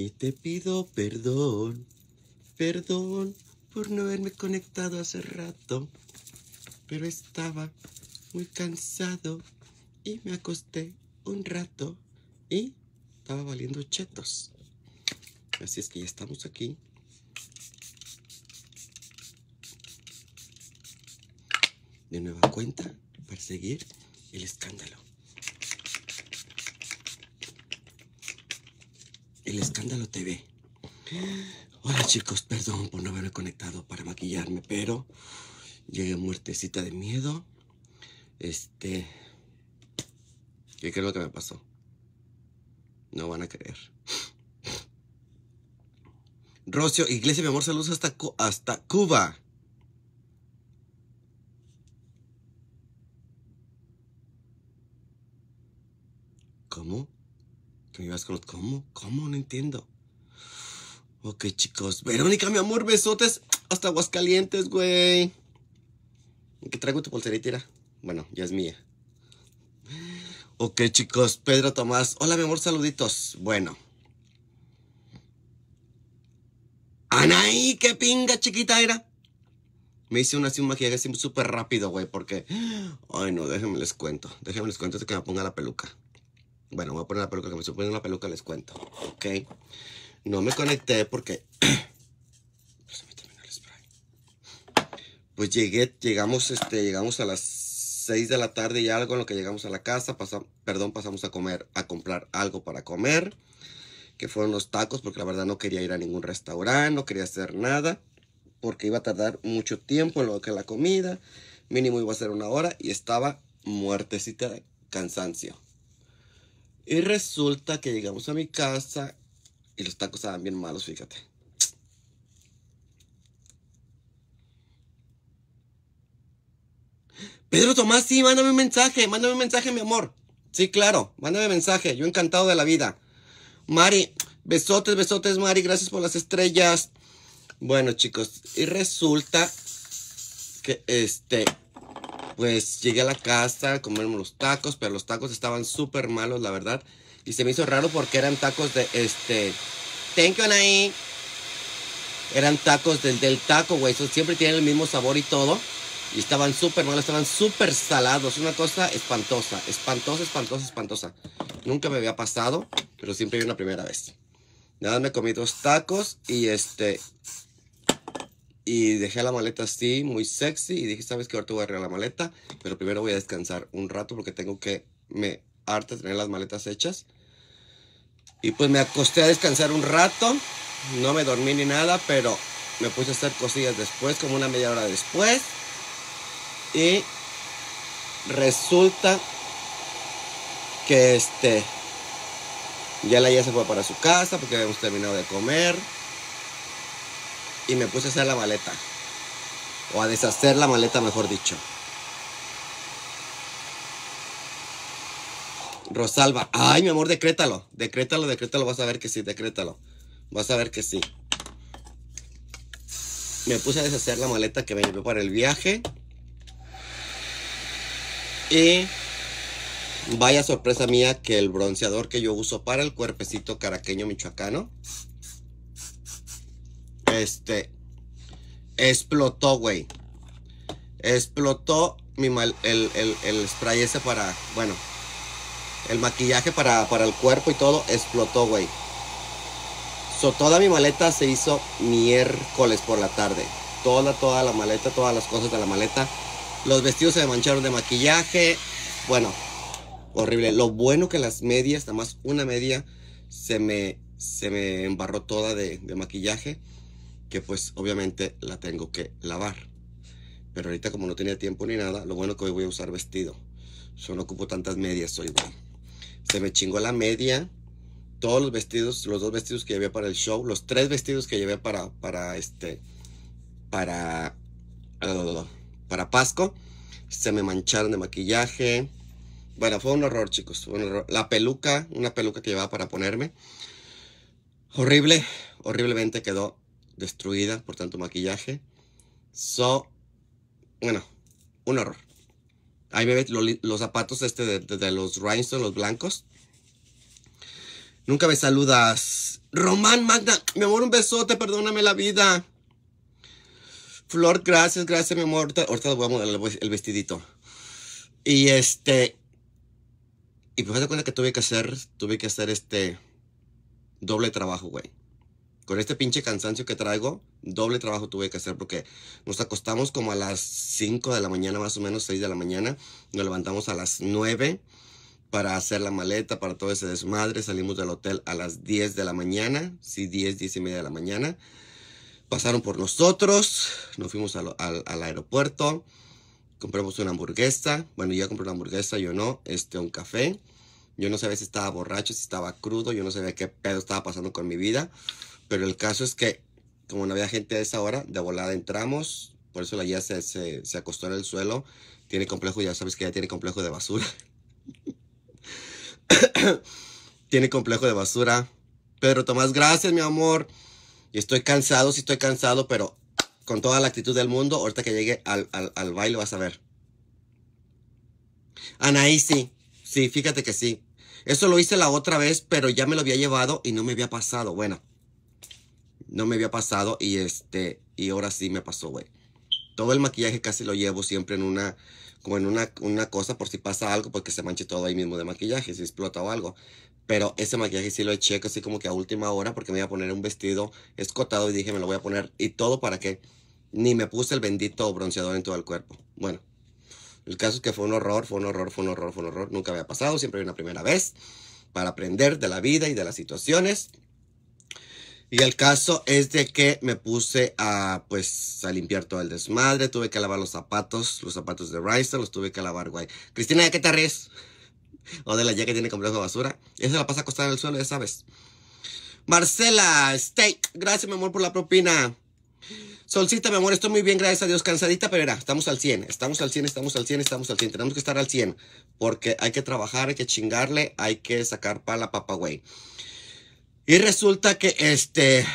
Y te pido perdón, perdón por no haberme conectado hace rato. Pero estaba muy cansado y me acosté un rato y estaba valiendo chetos. Así es que ya estamos aquí. De nueva cuenta para seguir el escándalo. El Escándalo TV. Hola chicos, perdón por no haberme conectado para maquillarme, pero llegué muertecita de miedo. Este... ¿Qué creo que me pasó? No van a creer. Rocio, Iglesia, mi amor, saludos hasta Cuba. ¿cómo? ¿Cómo? No entiendo. Ok, chicos. Verónica, mi amor, besotes. Hasta calientes, güey. qué traigo tu pulserita, Bueno, ya es mía. Ok, chicos. Pedro Tomás. Hola, mi amor, saluditos. Bueno. Anaí, qué pinga chiquita era. Me hice una así, un maquillaje súper rápido, güey, porque... Ay, no, déjenme les cuento. Déjenme les cuento hasta que me ponga la peluca. Bueno, voy a poner la peluca, que me suponen la peluca, les cuento. Ok. No me conecté porque... Pues llegué, llegamos, este, llegamos a las 6 de la tarde y algo en lo que llegamos a la casa. perdón, pasamos a comer, a comprar algo para comer. Que fueron los tacos, porque la verdad no quería ir a ningún restaurante, no quería hacer nada. Porque iba a tardar mucho tiempo en lo que la comida. Mínimo iba a ser una hora y estaba muertecita de cansancio. Y resulta que llegamos a mi casa y los tacos estaban bien malos, fíjate. Pedro Tomás, sí, mándame un mensaje, mándame un mensaje, mi amor. Sí, claro, mándame un mensaje, yo encantado de la vida. Mari, besotes, besotes, Mari, gracias por las estrellas. Bueno, chicos, y resulta que este, pues llegué a la casa a comerme los tacos, pero los tacos estaban súper malos, la verdad. Y se me hizo raro porque eran tacos de este. ¡Tengan ahí! Eran tacos del, taco, güey. siempre tienen el mismo sabor y todo. Y estaban súper malos, estaban súper salados. Una cosa espantosa, espantosa, espantosa, espantosa. Nunca me había pasado, pero siempre vi una primera vez. Nada, me comí dos tacos y este. Y dejé la maleta así, muy sexy. Y dije, ¿sabes qué? Ahorita voy a arreglar la maleta. Pero primero voy a descansar un rato porque tengo que... Me harta tener las maletas hechas. Y pues me acosté a descansar un rato. No me dormí ni nada, pero me puse a hacer cosillas después, como una media hora después. Y resulta que este... Ya la ya se fue para su casa porque habíamos terminado de comer y me puse a hacer la maleta. O a deshacer la maleta, mejor dicho. Rosalba. Ay, mi amor, decrétalo. Decrétalo, decrétalo. Vas a ver que sí, decrétalo. Vas a ver que sí. Me puse a deshacer la maleta que me llevé para el viaje. Y vaya sorpresa mía que el bronceador que yo uso para el cuerpecito caraqueño michoacano este, explotó, güey. Explotó mi el, el, spray ese para, bueno, el maquillaje para, el cuerpo y todo, explotó, güey. So, toda mi maleta se hizo miércoles por la tarde. Toda, toda la maleta, todas las cosas de la maleta. Los vestidos se me mancharon de maquillaje. Bueno, horrible. Lo bueno que las medias, nada más una media, se me, se me embarró toda de, de maquillaje que pues obviamente la tengo que lavar. Pero ahorita como no tenía tiempo ni nada, lo bueno que hoy voy a usar vestido. Solo no ocupo tantas medias hoy, güey. Se me chingó la media. Todos los vestidos, los dos vestidos que llevé para el show, los tres vestidos que llevé para, para este, para, uh, para Pasco, se me mancharon de maquillaje. Bueno, fue un horror, chicos. La peluca, una peluca que llevaba para ponerme. Horrible, horriblemente quedó Destruida por tanto maquillaje. So, bueno, un horror. Ahí me los zapatos este de, los rhinestones, los blancos. Nunca me saludas. Román Magda mi amor, un besote, perdóname la vida. Flor, gracias, gracias, mi amor. Ahorita, voy a mudar el vestidito. Y este. Y pues me cuenta que tuve que hacer. Tuve que hacer este. Doble trabajo, güey con este pinche cansancio que traigo, doble trabajo tuve que hacer porque nos acostamos como a las 5 de la mañana, más o menos 6 de la mañana, nos levantamos a las 9 para hacer la maleta, para todo ese desmadre, salimos del hotel a las 10 de la mañana, sí, 10, 10 y media de la mañana, pasaron por nosotros, nos fuimos al, aeropuerto, compramos una hamburguesa, bueno, yo compré una hamburguesa, yo no, este, un café, yo no sabía si estaba borracho, si estaba crudo, yo no sabía qué pedo estaba pasando con mi vida, pero el caso es que, como no había gente a esa hora, de volada entramos, por eso la guía se, acostó en el suelo, tiene complejo, ya sabes que ya tiene complejo de basura. tiene complejo de basura. Pedro Tomás, gracias, mi amor. Y estoy cansado, sí estoy cansado, pero con toda la actitud del mundo, ahorita que llegue al, al baile vas a ver. Anaí, sí. Sí, fíjate que sí. Eso lo hice la otra vez, pero ya me lo había llevado y no me había pasado. Bueno, no me había pasado y este, y ahora sí me pasó, güey. Todo el maquillaje casi lo llevo siempre en una, como en una, cosa por si pasa algo, porque se manche todo ahí mismo de maquillaje, si explota o algo. Pero ese maquillaje sí lo eché así como que a última hora porque me iba a poner un vestido escotado y dije me lo voy a poner. Y todo para que ni me puse el bendito bronceador en todo el cuerpo. Bueno, el caso es que fue un horror, fue un horror, fue un horror, fue un horror. Nunca había pasado, siempre una primera vez para aprender de la vida y de las situaciones. Y el caso es de que me puse a, pues, a limpiar todo el desmadre. Tuve que lavar los zapatos, los zapatos de Rice, los tuve que lavar, güey. Cristina, ¿de qué te ríes? O de la ya que tiene complejo de basura. Esa la pasa a costar en el suelo, ya sabes. Marcela, steak. Gracias, mi amor, por la propina. Solcita, mi amor, estoy muy bien, gracias a Dios. Cansadita, pero era, estamos al 100, estamos al 100, estamos al 100, estamos al 100. Tenemos que estar al 100 porque hay que trabajar, hay que chingarle, hay que sacar pala, papa güey. Y resulta que este.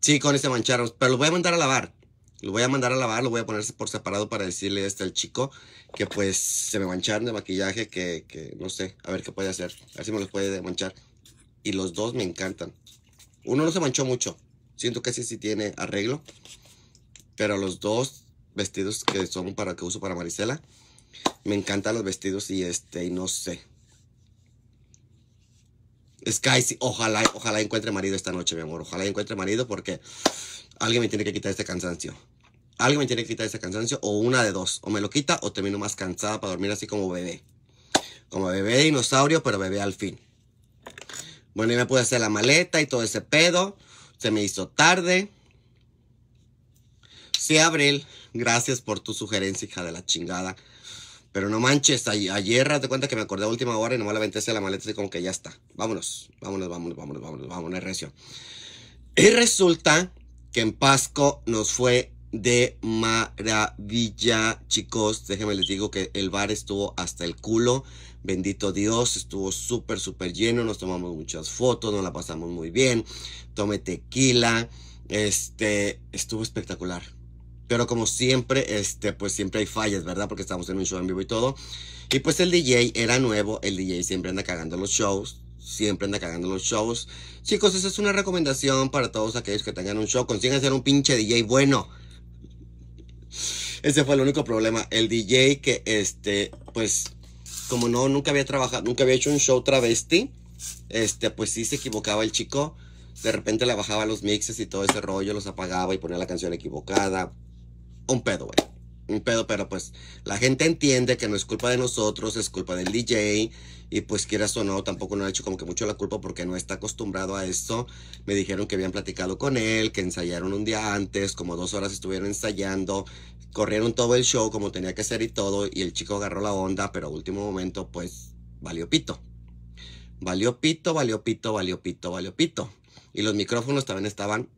Sí, con este mancharon. Pero lo voy a mandar a lavar. Lo voy a mandar a lavar, lo voy a ponerse por separado para decirle este al chico que pues se me mancharon de maquillaje, que, que no sé, a ver qué puede hacer. A ver si me los puede manchar. Y los dos me encantan. Uno no se manchó mucho. Siento que sí, sí tiene arreglo. Pero los dos vestidos que son para que uso para Marisela. Me encantan los vestidos y este, y no sé. Sky, ojalá, ojalá encuentre marido esta noche, mi amor. Ojalá encuentre marido porque alguien me tiene que quitar este cansancio. Alguien me tiene que quitar este cansancio o una de dos. O me lo quita o termino más cansada para dormir así como bebé. Como bebé dinosaurio, pero bebé al fin. Bueno, y me pude hacer la maleta y todo ese pedo. Se me hizo tarde. Sí, Abril, gracias por tu sugerencia, hija de la chingada. Pero no manches, ayer te de cuenta que me acordé a última hora y nomás la venté la maleta y como que ya está. Vámonos, vámonos, vámonos, vámonos, vámonos, vámonos, recio. Y resulta que en Pasco nos fue de maravilla, chicos. Déjenme les digo que el bar estuvo hasta el culo. Bendito Dios, estuvo súper, súper lleno. Nos tomamos muchas fotos, nos la pasamos muy bien. Tomé tequila. Este, estuvo espectacular pero como siempre, este, pues siempre hay fallas, ¿verdad? Porque estamos en un show en vivo y todo. Y pues el DJ era nuevo, el DJ siempre anda cagando los shows, siempre anda cagando los shows. Chicos, esa es una recomendación para todos aquellos que tengan un show. Consigan ser un pinche DJ bueno. Ese fue el único problema. El DJ que, este, pues, como no, nunca había trabajado, nunca había hecho un show travesti, este, pues sí se equivocaba el chico. De repente le bajaba los mixes y todo ese rollo, los apagaba y ponía la canción equivocada un pedo, güey. Un pedo, pero pues la gente entiende que no es culpa de nosotros, es culpa del DJ. Y pues quieras o no, tampoco no ha hecho como que mucho la culpa porque no está acostumbrado a eso. Me dijeron que habían platicado con él, que ensayaron un día antes, como dos horas estuvieron ensayando, corrieron todo el show como tenía que ser y todo. Y el chico agarró la onda, pero a último momento pues valió pito. Valió pito, valió pito, valió pito, valió pito. Y los micrófonos también estaban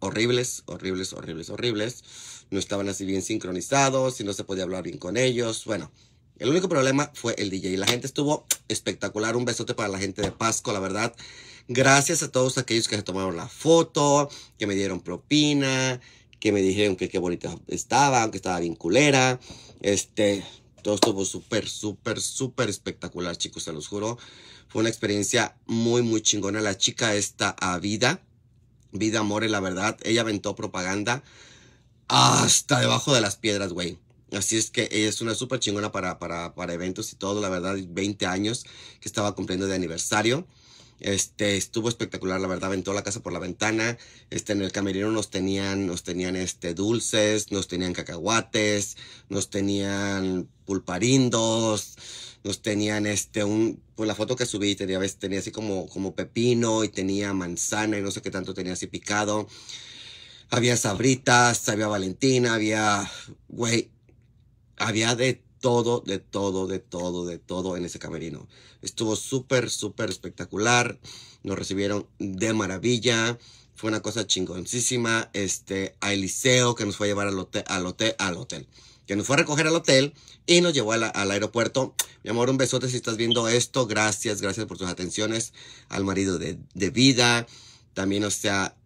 horribles, horribles, horribles, horribles no estaban así bien sincronizados y no se podía hablar bien con ellos. Bueno, el único problema fue el DJ. La gente estuvo espectacular. Un besote para la gente de Pasco, la verdad. Gracias a todos aquellos que se tomaron la foto, que me dieron propina, que me dijeron que qué bonita estaba, que estaba bien culera. Este, todo estuvo súper, súper, súper espectacular, chicos, se los juro. Fue una experiencia muy, muy chingona. La chica está a vida, vida amor, la verdad. Ella aventó propaganda hasta debajo de las piedras, güey. Así es que es una súper chingona para, para, para, eventos y todo, la verdad, 20 años que estaba cumpliendo de aniversario. Este, estuvo espectacular, la verdad, toda la casa por la ventana. Este, en el camerino nos tenían, nos tenían este, dulces, nos tenían cacahuates, nos tenían pulparindos, nos tenían este, un, pues la foto que subí tenía, tenía así como, como pepino y tenía manzana y no sé qué tanto tenía así picado. Había sabritas, había Valentina, había, güey, había de todo, de todo, de todo, de todo en ese camerino. Estuvo súper, súper espectacular. Nos recibieron de maravilla. Fue una cosa chingoncísima. Este, a Eliseo que nos fue a llevar al hotel, al hotel, al hotel. Que nos fue a recoger al hotel y nos llevó al aeropuerto. Mi amor, un besote si estás viendo esto. Gracias, gracias por tus atenciones al marido de, de vida. También, o sea,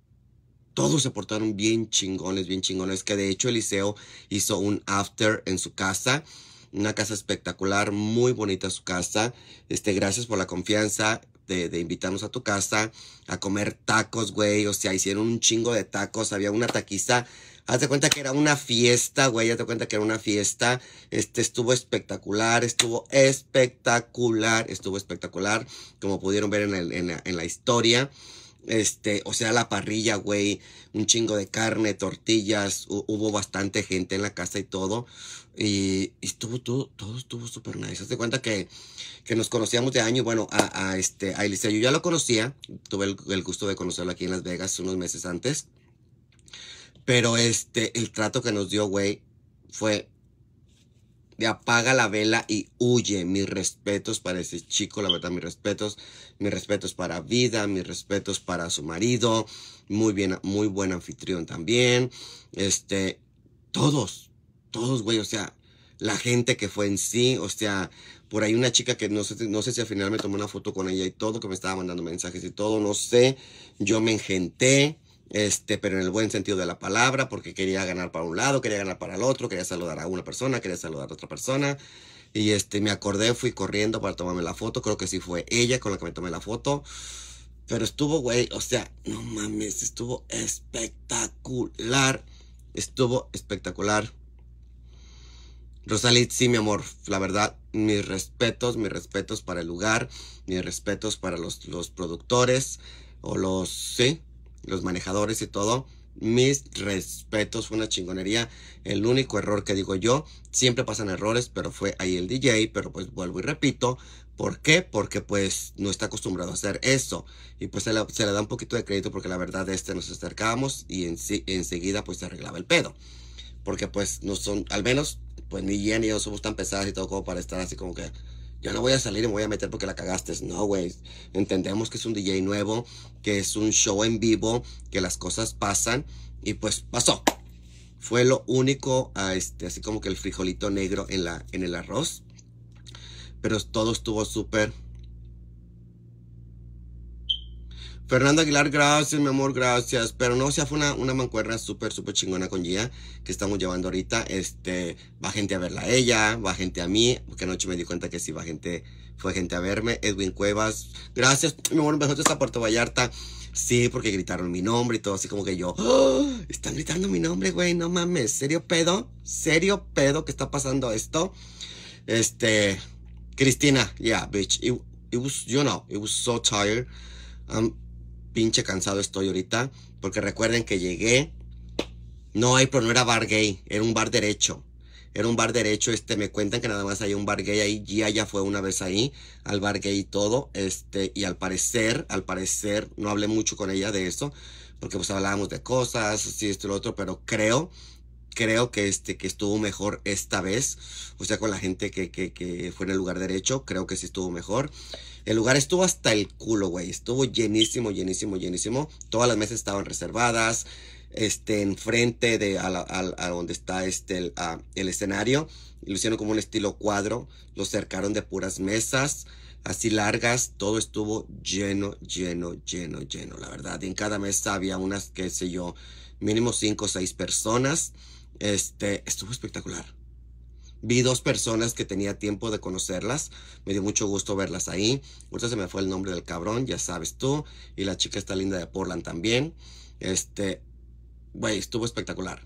todos se portaron bien chingones, bien chingones, que de hecho Eliseo hizo un after en su casa, una casa espectacular, muy bonita su casa. Este, gracias por la confianza de, invitarnos a tu casa a comer tacos, güey. O sea, hicieron un chingo de tacos, había una taquiza. de cuenta que era una fiesta, güey. Hazte cuenta que era una fiesta. Este estuvo espectacular, estuvo espectacular, estuvo espectacular, como pudieron ver en, la, en la historia. Este, o sea, la parrilla, güey, un chingo de carne, tortillas, hubo bastante gente en la casa y todo. Y, estuvo todo, todo estuvo súper nice. Hazte cuenta que, nos conocíamos de año, bueno, a, este, a Elisa, yo ya lo conocía, tuve el, el gusto de conocerlo aquí en Las Vegas unos meses antes. Pero este, el trato que nos dio, güey, fue de apaga la vela y huye. Mis respetos para ese chico, la verdad, mis respetos. Mis respetos para vida, mis respetos para su marido. Muy bien, muy buen anfitrión también. Este, todos, todos, güey, o sea, la gente que fue en sí, o sea, por ahí una chica que no sé, no sé si al final me tomó una foto con ella y todo, que me estaba mandando mensajes y todo, no sé. Yo me engenté este, pero en el buen sentido de la palabra, porque quería ganar para un lado, quería ganar para el otro, quería saludar a una persona, quería saludar a otra persona. Y este, me acordé, fui corriendo para tomarme la foto, creo que sí fue ella con la que me tomé la foto. Pero estuvo, güey, o sea, no mames, estuvo espectacular. Estuvo espectacular. Rosalit, sí, mi amor, la verdad, mis respetos, mis respetos para el lugar, mis respetos para los, los productores, o los, sí, los manejadores y todo, mis respetos, fue una chingonería. El único error que digo yo, siempre pasan errores, pero fue ahí el DJ, pero pues vuelvo y repito. ¿Por qué? Porque pues no está acostumbrado a hacer eso. Y pues se le, da un poquito de crédito porque la verdad este nos acercamos y en, enseguida pues se arreglaba el pedo. Porque pues no son, al menos pues ni bien ni yo somos tan pesadas y todo como para estar así como que yo no voy a salir y me voy a meter porque la cagaste. No, güey. Entendemos que es un DJ nuevo, que es un show en vivo, que las cosas pasan. Y pues pasó. Fue lo único, ah, este, así como que el frijolito negro en, la, en el arroz. Pero todo estuvo súper Fernando Aguilar, gracias, mi amor, gracias. Pero no, o sea, fue una, una mancuerna súper, súper chingona con Gia que estamos llevando ahorita. Este, va gente a verla a ella, va gente a mí, porque anoche me di cuenta que sí va gente, fue gente a verme. Edwin Cuevas, gracias, mi amor, a Puerto Vallarta. Sí, porque gritaron mi nombre y todo, así como que yo, ¡Oh! están gritando mi nombre, güey, no mames, serio pedo, serio pedo que está pasando esto. Este, Cristina, yeah, bitch, it, was, you know, it was so tired. Um, pinche cansado estoy ahorita. Porque recuerden que llegué. No hay, pero no era bar gay, era un bar derecho. Era un bar derecho, este, me cuentan que nada más hay un bar gay ahí. Gia ya fue una vez ahí, al bar gay y todo. Este, y al parecer, al parecer, no hablé mucho con ella de eso, porque pues hablábamos de cosas, así esto y lo otro, pero creo creo que, este, que estuvo mejor esta vez. O sea, con la gente que, que, que fue en el lugar derecho, creo que sí estuvo mejor. El lugar estuvo hasta el culo, güey. Estuvo llenísimo, llenísimo, llenísimo. Todas las mesas estaban reservadas. Este, enfrente de a, donde está este, el, el escenario. Lo hicieron como un estilo cuadro. Lo cercaron de puras mesas así largas, todo estuvo lleno, lleno, lleno, lleno, la verdad. en cada mesa había unas, qué sé yo, mínimo cinco o seis personas. Este, estuvo espectacular. Vi dos personas que tenía tiempo de conocerlas. Me dio mucho gusto verlas ahí. Ahorita se me fue el nombre del cabrón, ya sabes tú. Y la chica está linda de Portland también. Este, güey, estuvo espectacular.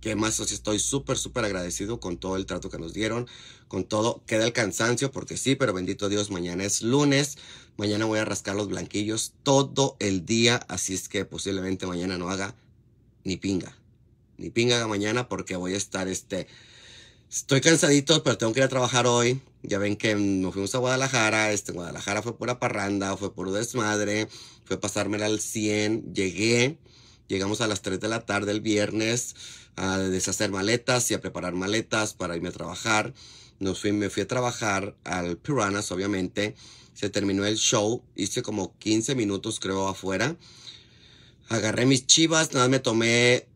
Que más, estoy súper, súper agradecido con todo el trato que nos dieron, con todo. Queda el cansancio, porque sí, pero bendito Dios, mañana es lunes. Mañana voy a rascar los blanquillos todo el día, así es que posiblemente mañana no haga ni pinga ni pinga mañana porque voy a estar este... Estoy cansadito, pero tengo que ir a trabajar hoy. Ya ven que nos fuimos a Guadalajara. Este, Guadalajara fue pura parranda, fue por desmadre. Fue pasármela al 100. Llegué. Llegamos a las 3 de la tarde el viernes a deshacer maletas y a preparar maletas para irme a trabajar. Nos fui, me fui a trabajar al Piranhas, obviamente. Se terminó el show. Hice como 15 minutos, creo, afuera. Agarré mis chivas. Nada, me tomé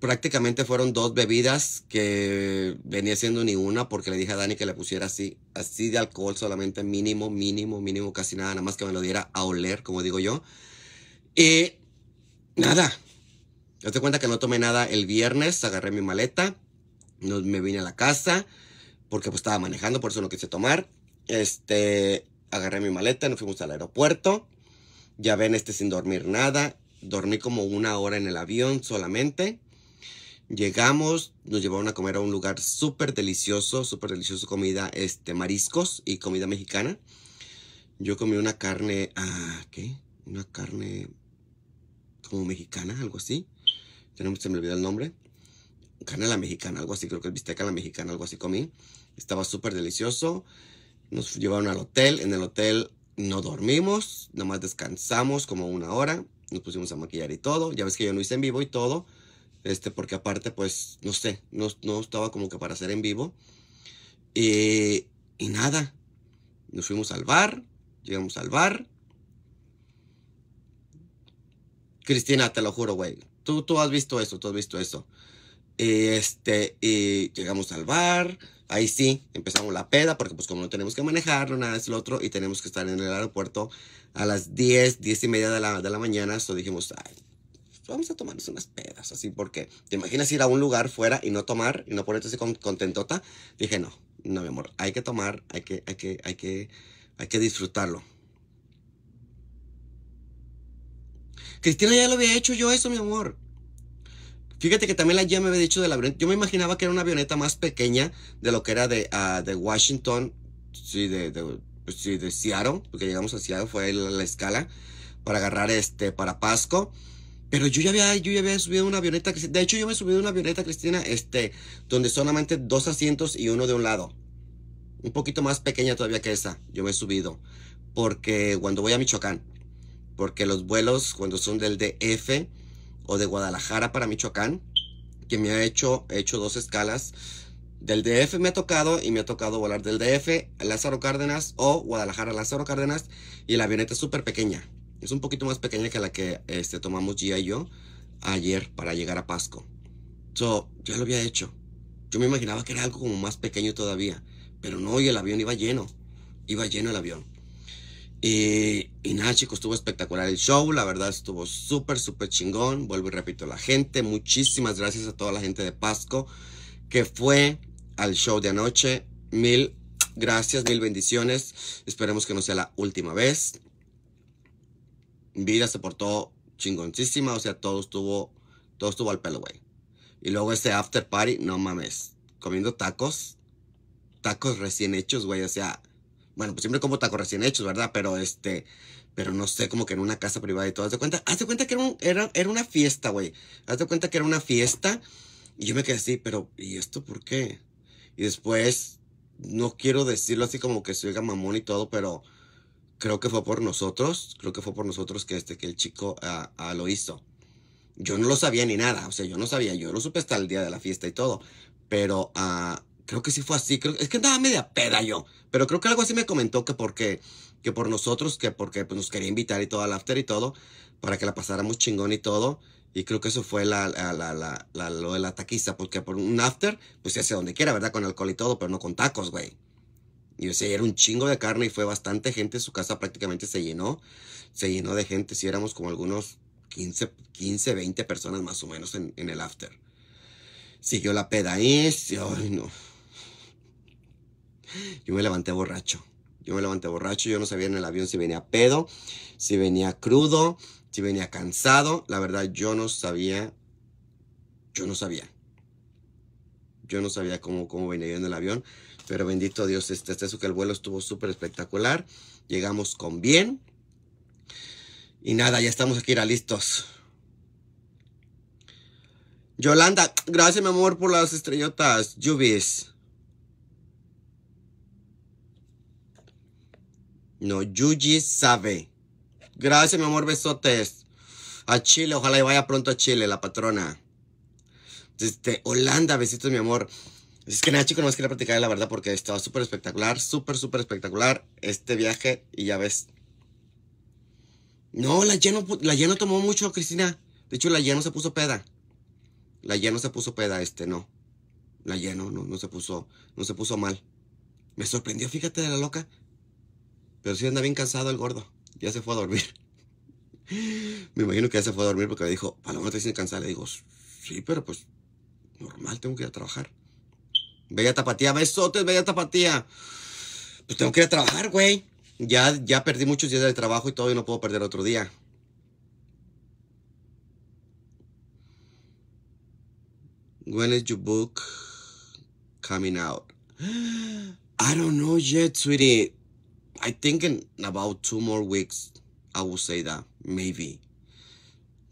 prácticamente fueron dos bebidas que venía siendo ni una porque le dije a Dani que le pusiera así, así de alcohol solamente mínimo, mínimo, mínimo, casi nada, nada más que me lo diera a oler, como digo yo. Y nada, yo te cuenta que no tomé nada el viernes, agarré mi maleta, no, me vine a la casa porque pues estaba manejando, por eso no quise tomar. Este, agarré mi maleta, nos fuimos al aeropuerto. Ya ven, este sin dormir nada. Dormí como una hora en el avión solamente. Llegamos, nos llevaron a comer a un lugar súper delicioso, súper delicioso comida, este, mariscos y comida mexicana. Yo comí una carne, ah, ¿qué? Una carne como mexicana, algo así. Ya no se me olvidó el nombre. Carne a la mexicana, algo así, creo que el bisteca a la mexicana, algo así comí. Estaba súper delicioso. Nos llevaron al hotel, en el hotel no dormimos, nada más descansamos como una hora, nos pusimos a maquillar y todo. Ya ves que yo no hice en vivo y todo. Este, porque aparte, pues, no sé, no, no estaba como que para hacer en vivo. y nada, nos fuimos al bar, llegamos al bar. Cristina, te lo juro, güey. Tú, tú has visto eso, tú has visto eso. este, y llegamos al bar. Ahí sí, empezamos la peda, porque pues como no tenemos que manejarlo, nada es lo otro, y tenemos que estar en el aeropuerto a las 10, 10 y media de la, mañana, eso dijimos, ay, vamos a tomarnos unas pedas, así, porque te imaginas ir a un lugar fuera y no tomar y no ponerte así contentota. Dije, no, no, mi amor, hay que tomar, hay que, hay que, hay que, hay que disfrutarlo. Cristina ya lo había hecho yo eso, mi amor. Fíjate que también la ya me había dicho de la avioneta. Yo me imaginaba que era una avioneta más pequeña de lo que era de, ah, de Washington, sí, de, pues sí, de Seattle, porque llegamos a Seattle, fue la, la escala, para agarrar este, para Pasco. Pero yo ya había, yo ya había subido una avioneta, de hecho yo me he subido una avioneta, Cristina, este, donde solamente dos asientos y uno de un lado. Un poquito más pequeña todavía que esa, yo me he subido. Porque cuando voy a Michoacán, porque los vuelos cuando son del DF o de Guadalajara para Michoacán, que me ha hecho, hecho dos escalas, del DF me ha tocado y me ha tocado volar del DF a Lázaro Cárdenas o Guadalajara a Lázaro Cárdenas y la avioneta es súper pequeña. Es un poquito más pequeña que la que este, tomamos Gia y yo ayer para llegar a Pasco. Yo ya lo había hecho. Yo me imaginaba que era algo como más pequeño todavía. Pero no, y el avión iba lleno. Iba lleno el avión. Y, y nada, chicos, estuvo espectacular el show. La verdad estuvo súper, súper chingón. Vuelvo y repito, la gente, muchísimas gracias a toda la gente de Pasco que fue al show de anoche. Mil gracias, mil bendiciones. Esperemos que no sea la última vez. Vida se portó chingoncísima, o sea, todo estuvo, todo estuvo al pelo, güey. Y luego ese after party, no mames, comiendo tacos, tacos recién hechos, güey, o sea, bueno, pues siempre como tacos recién hechos, ¿verdad? Pero este, pero no sé, como que en una casa privada y todo. Haz de cuenta, haz de cuenta que era, un, era, era, una fiesta, güey. Haz de cuenta que era una fiesta. Y yo me quedé así, pero ¿y esto por qué? Y después, no quiero decirlo así como que soy mamón y todo, pero creo que fue por nosotros, creo que fue por nosotros que, este, que el chico ah, ah, lo hizo. Yo no lo sabía ni nada, o sea, yo no sabía, yo lo supe hasta el día de la fiesta y todo, pero ah, creo que sí fue así, es que andaba media peda yo, pero creo que algo así me comentó que porque, que por nosotros, que porque pues, nos quería invitar y todo al after y todo, para que la pasáramos chingón y todo, y creo que eso fue la, lo de la taquiza, porque por un after, pues se hace donde quiera, ¿verdad? Con alcohol y todo, pero no con tacos, güey. Y o era un chingo de carne y fue bastante gente. Su casa prácticamente se llenó. Se llenó de gente. Si éramos como algunos 15, 15, 20 personas más o menos en, el after. Siguió la peda y, ay no. Yo me levanté borracho. Yo me levanté borracho. Yo no sabía en el avión si venía pedo, si venía crudo, si venía cansado. La verdad, yo no sabía. Yo no sabía. Yo no sabía cómo, cómo venía yo en el avión. Pero bendito Dios, este, es este eso que el vuelo estuvo súper espectacular. Llegamos con bien. Y nada, ya estamos aquí ya listos. Yolanda, gracias mi amor por las estrellotas, Yubis No, Yuji sabe. Gracias mi amor, besotes. A Chile, ojalá y vaya pronto a Chile, la patrona. Este, Holanda, besitos mi amor. Es que nada, chicos, más quería platicar la verdad porque estaba súper espectacular, súper, súper espectacular este viaje y ya ves. No, la lleno, la lleno tomó mucho, Cristina. De hecho, la lleno se puso peda. La lleno se puso peda, este, no. La lleno, no, no se puso, no se puso mal. Me sorprendió, fíjate de la loca. Pero sí anda bien cansado el gordo. Ya se fue a dormir. Me imagino que ya se fue a dormir porque me dijo, Paloma, te dicen cansar Le digo, sí, pero pues normal, tengo que ir a trabajar. Bella Tapatía, besotes, Bella Tapatía. Pues tengo que ir a trabajar, güey. Ya, ya perdí muchos días de trabajo y todavía no puedo perder otro día. When is your book coming out? I don't know yet, sweetie. I think in about two more weeks, I will say that, maybe.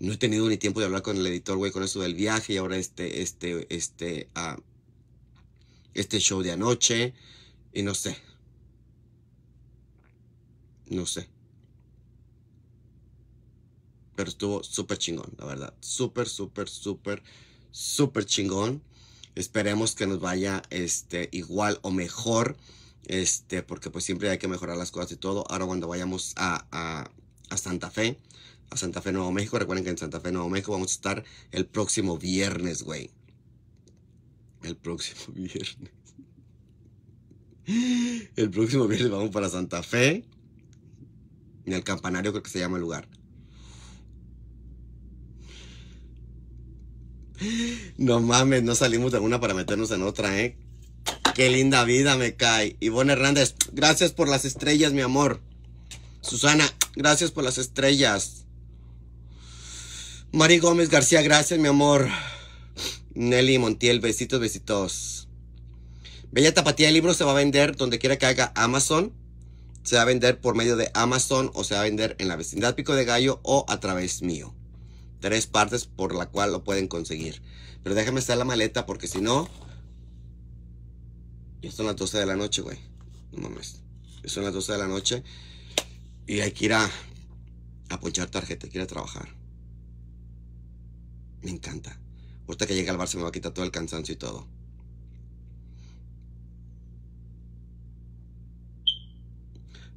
No he tenido ni tiempo de hablar con el editor, güey, con eso del viaje y ahora este, este, este, a ah, este show de anoche. Y no sé. No sé. Pero estuvo súper chingón, la verdad. Súper, súper, súper, súper chingón. Esperemos que nos vaya este, igual o mejor. Este, porque pues siempre hay que mejorar las cosas y todo. Ahora cuando vayamos a, a, a Santa Fe, a Santa Fe Nuevo México, recuerden que en Santa Fe Nuevo México vamos a estar el próximo viernes, güey. El próximo viernes. El próximo viernes vamos para Santa Fe. En el campanario creo que se llama el lugar. No mames, no salimos de una para meternos en otra, ¿eh? Qué linda vida me cae. Ivonne Hernández, gracias por las estrellas, mi amor. Susana, gracias por las estrellas. Mari Gómez García, gracias, mi amor. Nelly Montiel, besitos, besitos. Bella Tapatía el libro se va a vender donde quiera que haga Amazon. Se va a vender por medio de Amazon o se va a vender en la vecindad Pico de Gallo o a través mío. Tres partes por la cual lo pueden conseguir. Pero déjame estar la maleta porque si no... Ya son las 12 de la noche, güey. No mames. Ya son las 12 de la noche. Y hay que ir a, a ponchar tarjeta, hay que ir a trabajar. Me encanta. Ahorita que llegue al bar se me va a quitar todo el cansancio y todo.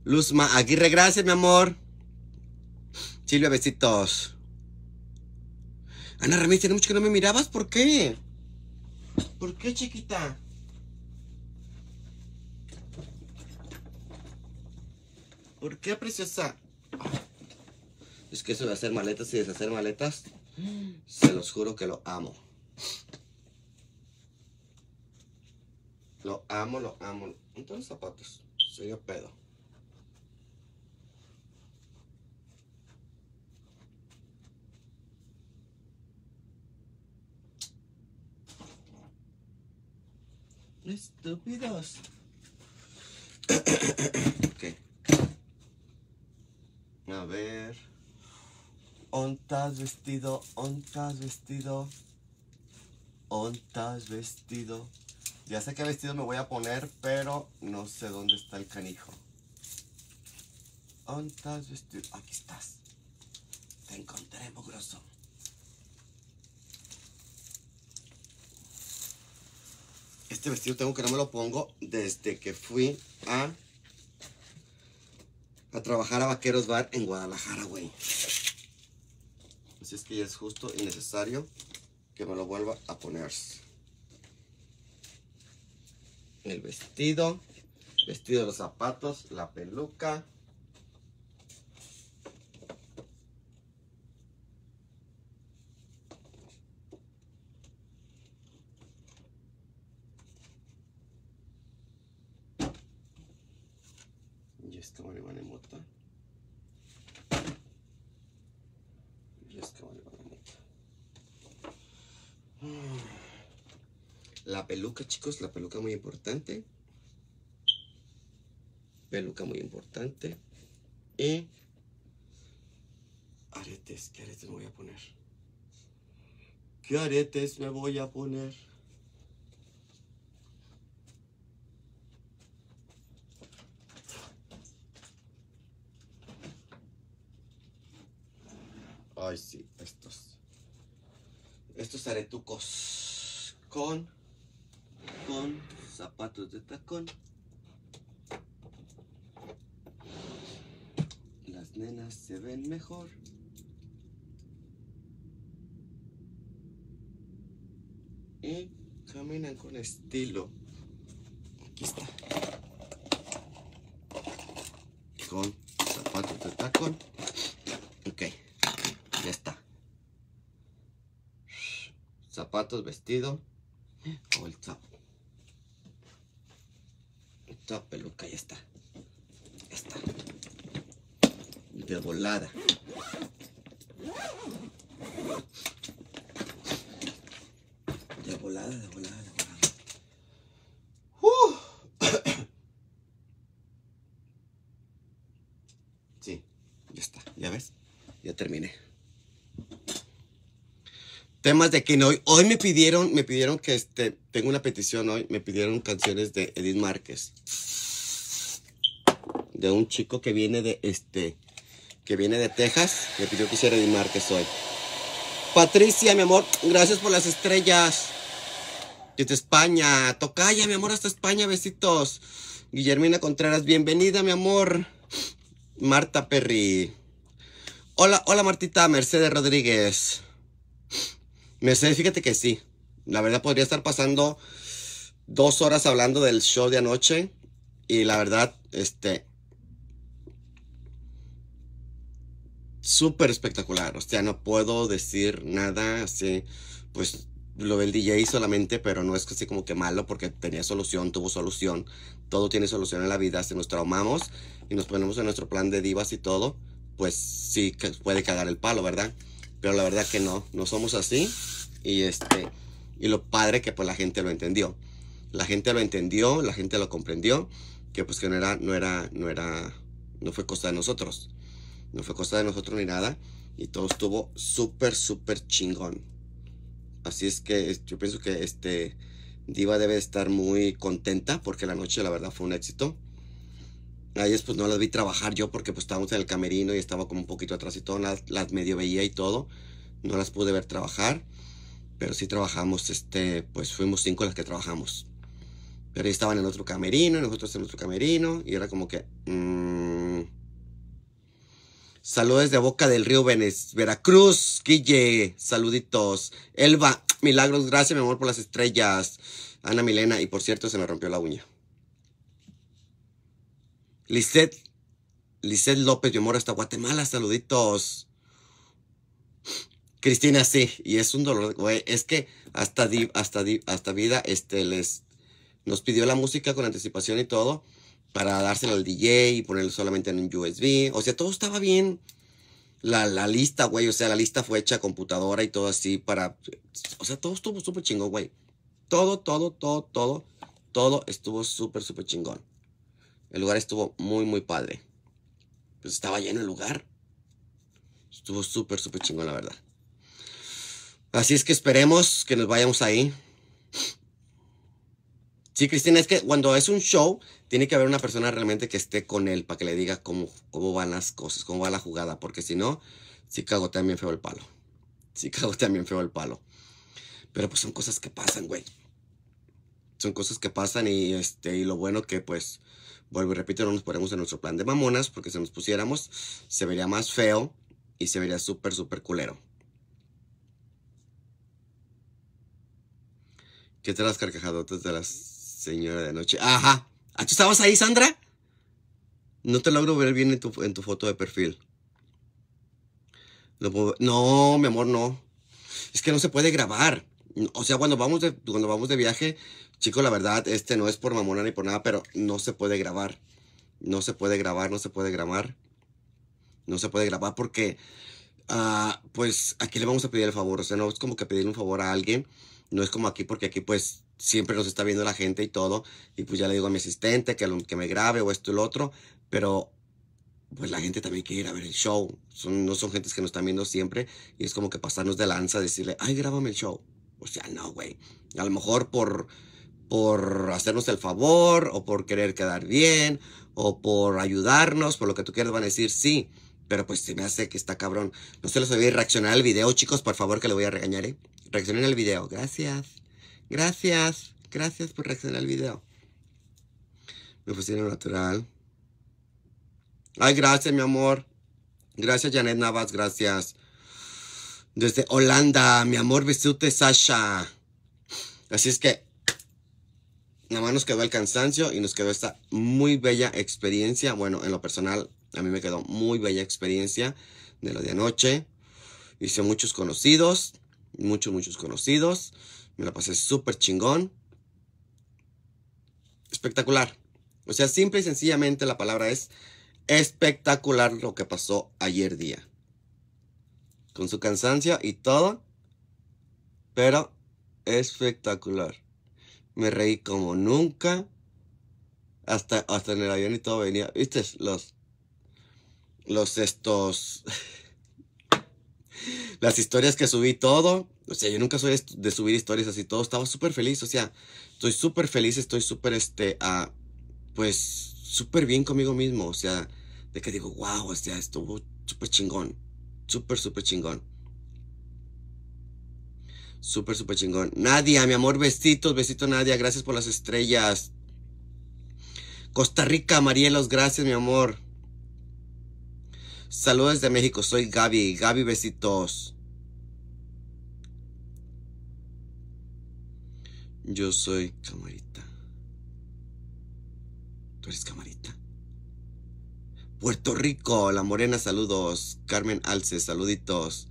Luzma Aguirre, gracias, mi amor. Silvia, besitos. Ana Ramírez, tiene mucho que no me mirabas. ¿Por qué? ¿Por qué, chiquita? ¿Por qué, preciosa? Es que eso de hacer maletas y deshacer maletas se los juro que lo amo. Lo amo, lo amo. Entonces zapatos. Soy yo pedo. Estúpidos. ok. A ver. Ontas vestido, ontas vestido, ontas vestido. Ya sé qué vestido me voy a poner, pero no sé dónde está el canijo. Ontas vestido, aquí estás. Te encontré, mugroso. Este vestido tengo que no me lo pongo desde que fui a, a trabajar a Vaqueros Bar en Guadalajara, güey. Así pues es que ya es justo y necesario que me lo vuelva a poner. El vestido, vestido de los zapatos, la peluca. chicos, la peluca muy importante. Peluca muy importante. Y aretes, ¿qué aretes me voy a poner? ¿Qué aretes me voy a poner? Ay, sí, estos. Estos aretucos con con zapatos de tacón. Las nenas se ven mejor. Y caminan con estilo. Aquí está. Con zapatos de tacón. Ok, ya está. Zapatos, vestido. O el Toda peluca, ya está. Ya está. De volada. De volada, de volada, de volada. Uh. Sí, ya está. ¿Ya ves? Ya terminé. Temas de que hoy. Hoy me pidieron, me pidieron que este tengo una petición hoy. Me pidieron canciones de Edith Márquez. De un chico que viene de este. Que viene de Texas. Me pidió que hiciera Edith Márquez hoy. Patricia, mi amor, gracias por las estrellas. Desde España. Tocaya, mi amor, hasta España. Besitos. Guillermina Contreras, bienvenida, mi amor. Marta Perry. Hola, hola Martita, Mercedes Rodríguez. Mercedes, fíjate que sí. La verdad podría estar pasando dos horas hablando del show de anoche y la verdad, este, súper espectacular. O sea, no puedo decir nada así, pues lo del DJ solamente, pero no es así como que malo porque tenía solución, tuvo solución. Todo tiene solución en la vida. Si nos traumamos y nos ponemos en nuestro plan de divas y todo, pues sí puede cagar el palo, ¿verdad? Pero la verdad que no, no somos así. Y este, y lo padre que pues la gente lo entendió. La gente lo entendió, la gente lo comprendió, que pues que no era, no era, no era, no fue cosa de nosotros. No fue cosa de nosotros ni nada. Y todo estuvo súper, súper chingón. Así es que yo pienso que este Diva debe estar muy contenta porque la noche la verdad fue un éxito. A ellas pues no las vi trabajar yo porque pues estábamos en el camerino y estaba como un poquito atrás y todo, las, las medio veía y todo. No las pude ver trabajar pero sí trabajamos, este, pues fuimos cinco las que trabajamos. Pero estaban en otro camerino, nosotros en nuestro otro camerino, y era como que... Mm, saludos de Boca del Río Venez, Veracruz, Guille, saluditos. Elba, milagros, gracias mi amor por las estrellas. Ana Milena, y por cierto, se me rompió la uña. Lizeth, Lisette López, yo amor, hasta Guatemala, saluditos. Cristina sí, y es un dolor, güey, es que hasta hasta hasta vida este les nos pidió la música con anticipación y todo para dársela al DJ y ponerlo solamente en un USB, o sea, todo estaba bien. La, lista, güey, o sea, la lista fue hecha a computadora y todo así para o sea, todo estuvo súper chingón, güey. Todo, todo, todo, todo, todo estuvo súper súper chingón. El lugar estuvo muy muy padre. Pues estaba lleno el lugar. Estuvo súper súper chingón, la verdad. Así es que esperemos que nos vayamos ahí. Sí, Cristina, es que cuando es un show, tiene que haber una persona realmente que esté con él para que le diga cómo, cómo van las cosas, cómo va la jugada, porque si no, sí cago también feo el palo. Sí cago también feo el palo. Pero pues son cosas que pasan, güey. Son cosas que pasan y, este, y lo bueno que pues, vuelvo y repito, no nos ponemos en nuestro plan de mamonas, porque si nos pusiéramos, se vería más feo y se vería súper, súper culero. ¿Qué te las carcajadotas de la señora de noche? Ajá. ¿Ah, ¿Tú estabas ahí, Sandra? No te logro ver bien en tu, foto de perfil. No, mi amor, no. Es que no se puede grabar. O sea, cuando vamos de, cuando vamos de viaje, chicos, la verdad, este no es por mamona ni por nada, pero no se puede grabar. No se puede grabar, no se puede grabar. No se puede grabar porque, ah, pues, aquí le vamos a pedir el favor. O sea, no es como que pedirle un favor a alguien no es como aquí, porque aquí pues siempre nos está viendo la gente y todo. Y pues ya le digo a mi asistente que, que me grabe o esto y lo otro. Pero pues la gente también quiere ir a ver el show. Son, no son gentes que nos están viendo siempre. Y es como que pasarnos de lanza, decirle, ay, grábame el show. O sea, no, güey. A lo mejor por, por hacernos el favor o por querer quedar bien o por ayudarnos, por lo que tú quieras, van a decir sí. Pero pues se me hace que está cabrón. No se les olvide reaccionar al video, chicos, por favor, que le voy a regañar, ¿eh? Reaccionen al video. Gracias. Gracias. Gracias por reaccionar al video. Me pusieron natural. Ay, gracias, mi amor. Gracias, Janet Navas. Gracias. Desde Holanda, mi amor, viste Sasha. Así es que nada más nos quedó el cansancio y nos quedó esta muy bella experiencia. Bueno, en lo personal, a mí me quedó muy bella experiencia de lo de anoche. Hice muchos conocidos muchos, muchos conocidos. Me la pasé súper chingón. Espectacular. O sea, simple y sencillamente la palabra es espectacular lo que pasó ayer día. Con su cansancio y todo. Pero espectacular. Me reí como nunca. Hasta, hasta en el avión y todo venía. ¿Viste? Los. Los estos. las historias que subí todo, o sea, yo nunca soy de subir historias así todo, estaba súper feliz, o sea, estoy súper feliz, estoy súper, este, ah, pues, súper bien conmigo mismo, o sea, de que digo, wow, o sea, estuvo súper chingón, súper, súper chingón. Súper, súper chingón. Nadia, mi amor, besitos, besito Nadia, gracias por las estrellas. Costa Rica, Marielos, gracias, mi amor. Saludos de México, soy Gaby. Gaby, besitos. Yo soy camarita. ¿Tú eres camarita? Puerto Rico, La Morena, saludos. Carmen Alce, saluditos.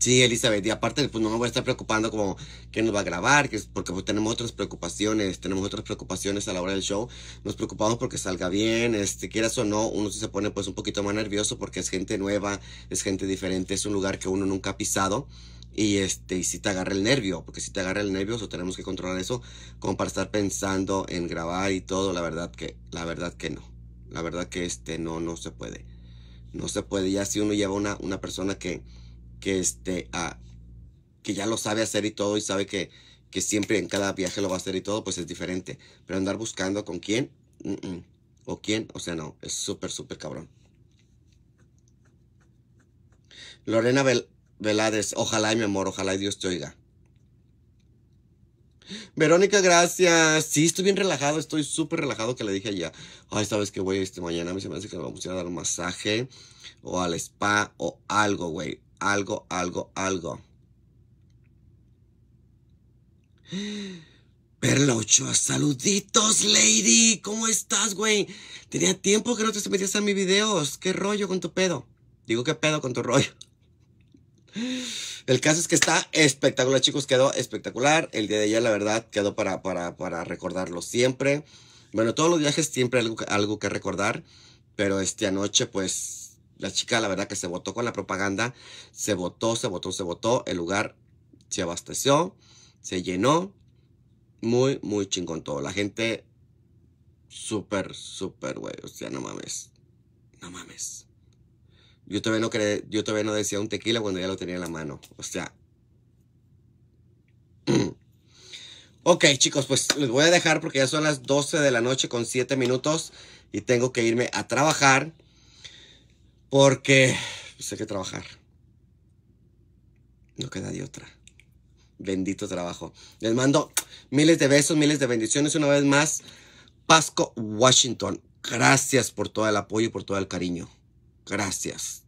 Sí, Elizabeth, y aparte, pues no me voy a estar preocupando como quién nos va a grabar, porque pues, tenemos otras preocupaciones, tenemos otras preocupaciones a la hora del show. Nos preocupamos porque salga bien, este, quieras o no, uno se pone pues un poquito más nervioso porque es gente nueva, es gente diferente, es un lugar que uno nunca ha pisado. Y, este, y si te agarra el nervio, porque si te agarra el nervio, eso tenemos que controlar eso como para estar pensando en grabar y todo. La verdad que, la verdad que no. La verdad que este, no, no se puede. No se puede. Ya si uno lleva una, una persona que que, este, ah, que ya lo sabe hacer y todo y sabe que, siempre en cada viaje lo va a hacer y todo, pues es diferente. Pero andar buscando con quién o quién, o sea, no, es súper, súper cabrón. Lorena Velades, ojalá y mi amor, ojalá y Dios te oiga. Verónica, gracias. Sí, estoy bien relajado, estoy súper relajado que le dije allá. Ay, sabes que, güey, este mañana a se me hace que vamos a ir a dar un masaje o al spa o algo, güey algo, algo, algo. Perla Ochoa, saluditos, lady. ¿Cómo estás, güey? Tenía tiempo que no te metías a mis videos. ¿Qué rollo con tu pedo? Digo, ¿qué pedo con tu rollo? El caso es que está espectacular, chicos. Quedó espectacular. El día de ayer, la verdad, quedó para, para, para recordarlo siempre. Bueno, todos los viajes siempre algo, algo que recordar. Pero este anoche, pues, la chica, la verdad que se votó con la propaganda, se votó, se votó, se votó, el lugar se abasteció, se llenó, muy, muy chingón todo. La gente, súper, súper, güey, o sea, no mames, no mames. Yo todavía no, yo todavía no decía un tequila cuando ya lo tenía en la mano, o sea. ok, chicos, pues les voy a dejar porque ya son las 12 de la noche con 7 minutos y tengo que irme a trabajar. Porque sé pues, que trabajar. No queda de otra. Bendito trabajo. Les mando miles de besos, miles de bendiciones una vez más. Pasco, Washington. Gracias por todo el apoyo y por todo el cariño. Gracias.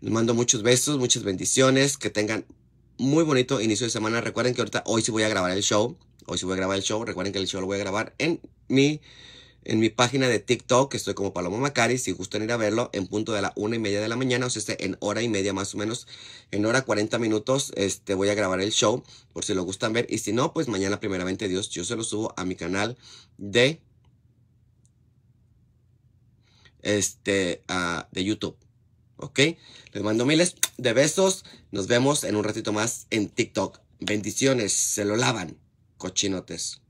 Les mando muchos besos, muchas bendiciones. Que tengan muy bonito inicio de semana. Recuerden que ahorita hoy sí voy a grabar el show. Hoy sí voy a grabar el show. Recuerden que el show lo voy a grabar en mi en mi página de TikTok, que estoy como Paloma Macari, si gustan ir a verlo, en punto de la una y media de la mañana, o sea, este, en hora y media más o menos, en hora 40 minutos, este, voy a grabar el show, por si lo gustan ver, y si no, pues mañana, primeramente Dios, yo se lo subo a mi canal de, este, ah, de YouTube, ¿ok? Les mando miles de besos, nos vemos en un ratito más en TikTok. Bendiciones, se lo lavan, cochinotes.